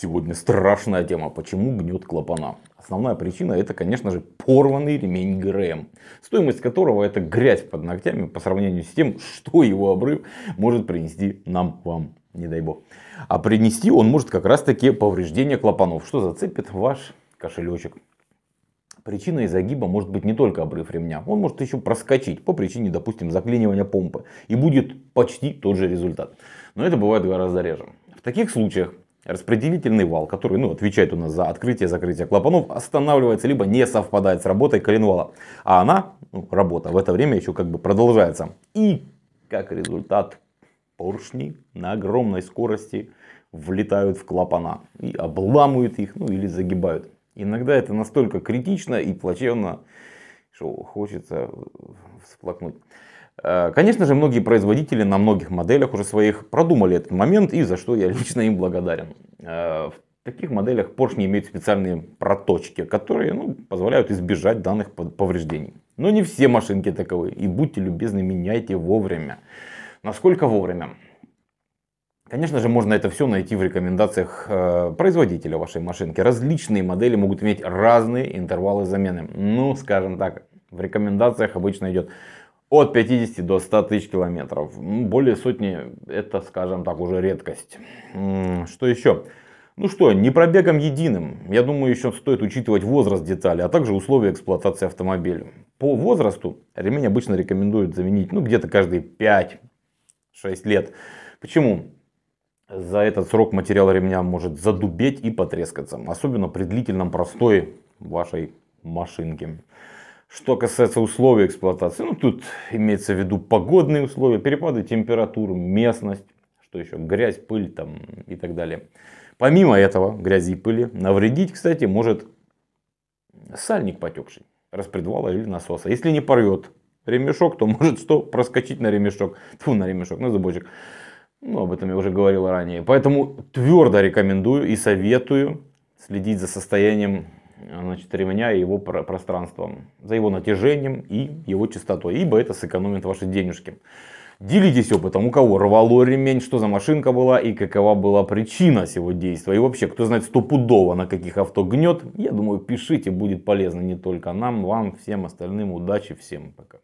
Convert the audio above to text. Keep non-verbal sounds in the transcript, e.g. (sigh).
Сегодня страшная тема. Почему гнет клапана? Основная причина это, конечно же, порванный ремень ГРМ, стоимость которого это грязь под ногтями по сравнению с тем, что его обрыв может принести нам, вам, не дай бог. А принести он может как раз таки повреждение клапанов, что зацепит ваш кошелечек. Причиной загиба может быть не только обрыв ремня, он может еще проскочить по причине, допустим, заклинивания помпы. И будет почти тот же результат. Но это бывает гораздо реже. В таких случаях распределительный вал, который ну, отвечает у нас за открытие-закрытие клапанов, останавливается, либо не совпадает с работой коленвала. А она, ну, работа, в это время еще как бы продолжается. И как результат, поршни на огромной скорости влетают в клапана и обламывают их, ну или загибают. Иногда это настолько критично и плачевно, что хочется всплакнуть. Э, конечно же, многие производители на многих моделях уже своих продумали этот момент, и за что я (laughs) лично им благодарен. Э, в таких моделях поршни имеют специальные проточки, которые ну, позволяют избежать данных повреждений. Но не все машинки таковы, и будьте любезны, меняйте вовремя. Насколько вовремя? Конечно же, можно это все найти в рекомендациях э, производителя вашей машинки. Различные модели могут иметь разные интервалы замены. Ну, скажем так, в рекомендациях обычно идет от 50 до 100 тысяч километров. Более сотни это, скажем так, уже редкость. Что еще? Ну что, не пробегом единым. Я думаю, еще стоит учитывать возраст детали, а также условия эксплуатации автомобиля. По возрасту ремень обычно рекомендуют заменить ну, где-то каждые 5-6 лет. Почему? За этот срок материал ремня может задубеть и потрескаться, особенно при длительном простое вашей машинки. Что касается условий эксплуатации, ну тут имеется в виду погодные условия, перепады температур, местность, что еще, грязь, пыль там и так далее. Помимо этого, грязи и пыли, навредить, кстати, может сальник потекший, распредвала или насоса. Если не порвет ремешок, то может что проскочить на ремешок, тьфу, на ремешок, на зубочек. Ну, об этом я уже говорил ранее. Поэтому твердо рекомендую и советую следить за состоянием значит, ремня и его пространством, за его натяжением и его частотой, ибо это сэкономит ваши денежки. Делитесь опытом, у кого рвало ремень, что за машинка была и какова была причина всего действия. И вообще, кто знает стопудово, на каких авто гнет, я думаю, пишите, будет полезно не только нам, вам, всем остальным. Удачи, всем пока.